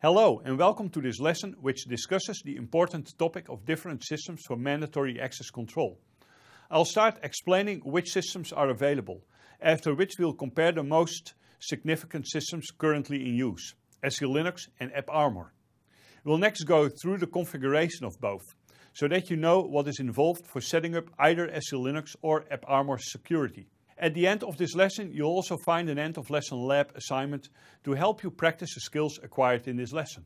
Hello and welcome to this lesson which discusses the important topic of different systems for mandatory access control. I'll start explaining which systems are available, after which we'll compare the most significant systems currently in use, SE Linux and AppArmor. We'll next go through the configuration of both, so that you know what is involved for setting up either SE Linux or AppArmor security. At the end of this lesson, you'll also find an end of lesson lab assignment to help you practice the skills acquired in this lesson.